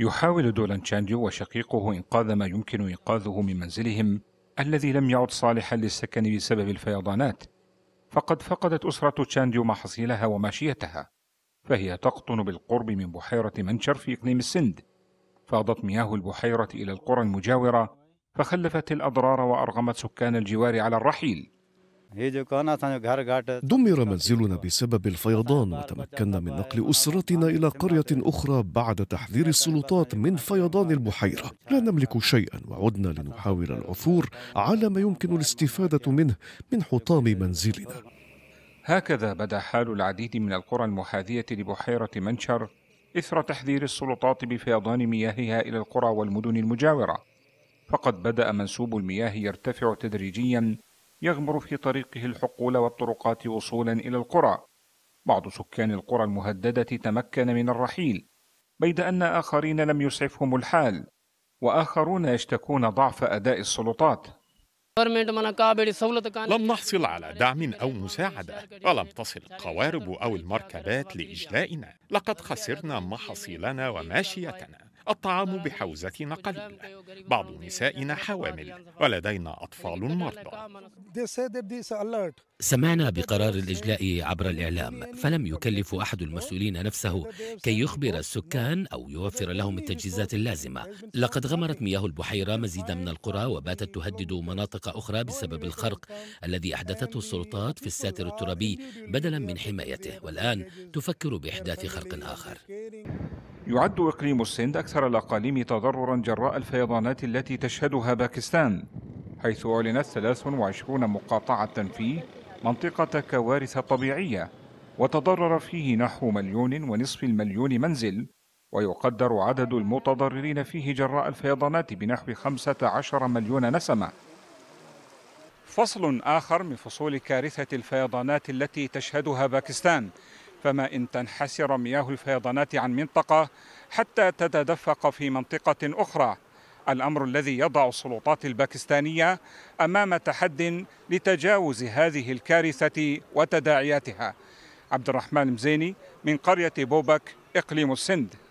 يحاول دولان تشانديو وشقيقه إنقاذ ما يمكن إنقاذه من منزلهم الذي لم يعد صالحا للسكن بسبب الفيضانات فقد فقدت أسرة تشانديو محاصيلها وماشيتها فهي تقطن بالقرب من بحيرة منشر في إقليم السند فاضت مياه البحيرة إلى القرى المجاورة فخلفت الأضرار وأرغمت سكان الجوار على الرحيل دمر منزلنا بسبب الفيضان وتمكنا من نقل أسرتنا إلى قرية أخرى بعد تحذير السلطات من فيضان البحيرة لا نملك شيئا وعدنا لنحاول العثور على ما يمكن الاستفادة منه من حطام منزلنا هكذا بدا حال العديد من القرى المحاذية لبحيرة منشر إثر تحذير السلطات بفيضان مياهها إلى القرى والمدن المجاورة فقد بدأ منسوب المياه يرتفع تدريجيا يغمر في طريقه الحقول والطرقات وصولا إلى القرى بعض سكان القرى المهددة تمكن من الرحيل بيد أن آخرين لم يسعفهم الحال وآخرون يشتكون ضعف أداء السلطات لم نحصل على دعم أو مساعدة ولم تصل القوارب أو المركبات لإجلائنا لقد خسرنا محاصيلنا وماشيتنا الطعام بحوزة قليل بعض نسائنا حوامل ولدينا أطفال مرضى سمعنا بقرار الإجلاء عبر الإعلام فلم يكلف أحد المسؤولين نفسه كي يخبر السكان أو يوفر لهم التجهيزات اللازمة لقد غمرت مياه البحيرة مزيدا من القرى وباتت تهدد مناطق أخرى بسبب الخرق الذي أحدثته السلطات في الساتر الترابي بدلا من حمايته والآن تفكر بإحداث خرق آخر يعد إقليم السند أكثر الأقاليم تضررا جراء الفيضانات التي تشهدها باكستان حيث أعلنت 23 مقاطعة فيه منطقة كوارث طبيعية وتضرر فيه نحو مليون ونصف المليون منزل ويقدر عدد المتضررين فيه جراء الفيضانات بنحو 15 مليون نسمة فصل آخر من فصول كارثة الفيضانات التي تشهدها باكستان فما إن تنحسر مياه الفيضانات عن منطقة حتى تتدفق في منطقة أخرى الأمر الذي يضع السلطات الباكستانية أمام تحد لتجاوز هذه الكارثة وتداعياتها عبد الرحمن مزيني من قرية بوبك إقليم السند